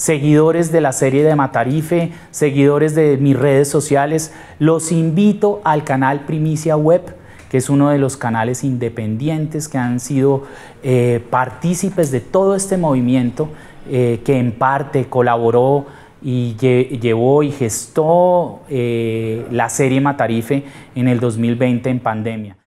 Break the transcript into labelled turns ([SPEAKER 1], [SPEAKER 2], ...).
[SPEAKER 1] seguidores de la serie de Matarife, seguidores de mis redes sociales, los invito al canal Primicia Web, que es uno de los canales independientes que han sido eh, partícipes de todo este movimiento, eh, que en parte colaboró y llevó y gestó eh, la serie Matarife en el 2020 en pandemia.